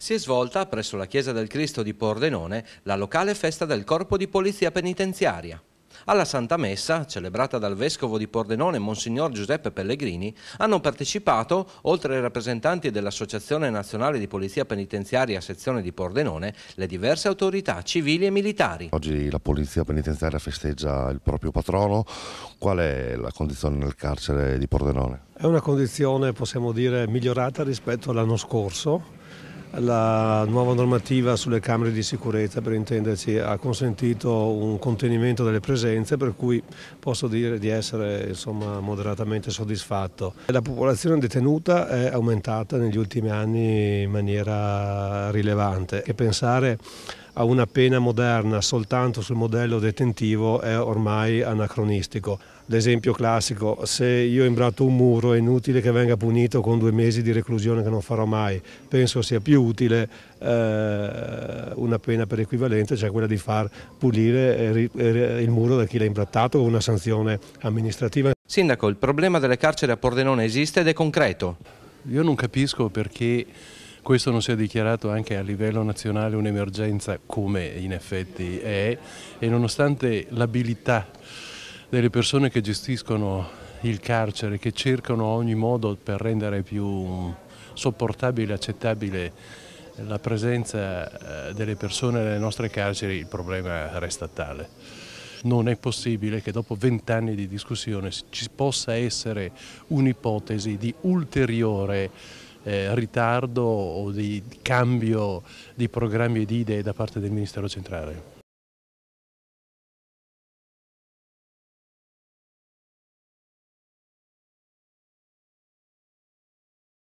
si è svolta presso la Chiesa del Cristo di Pordenone la locale festa del Corpo di Polizia Penitenziaria. Alla Santa Messa, celebrata dal Vescovo di Pordenone Monsignor Giuseppe Pellegrini, hanno partecipato, oltre ai rappresentanti dell'Associazione Nazionale di Polizia Penitenziaria Sezione di Pordenone, le diverse autorità civili e militari. Oggi la Polizia Penitenziaria festeggia il proprio patrono. Qual è la condizione nel carcere di Pordenone? È una condizione, possiamo dire, migliorata rispetto all'anno scorso la nuova normativa sulle camere di sicurezza, per intenderci, ha consentito un contenimento delle presenze per cui posso dire di essere insomma, moderatamente soddisfatto. La popolazione detenuta è aumentata negli ultimi anni in maniera rilevante e pensare a una pena moderna soltanto sul modello detentivo è ormai anacronistico. L'esempio classico, se io imbrato un muro è inutile che venga punito con due mesi di reclusione che non farò mai, penso sia più utile eh, una pena per equivalente, cioè quella di far pulire eh, eh, il muro da chi l'ha imbrattato con una sanzione amministrativa. Sindaco, il problema delle carceri a Pordenone esiste ed è concreto? Io non capisco perché questo non sia dichiarato anche a livello nazionale un'emergenza come in effetti è e nonostante l'abilità delle persone che gestiscono il carcere, che cercano ogni modo per rendere più sopportabile, accettabile la presenza eh, delle persone nelle nostre carceri, il problema resta tale. Non è possibile che dopo vent'anni di discussione ci possa essere un'ipotesi di ulteriore eh, ritardo o di cambio di programmi e di idee da parte del Ministero centrale.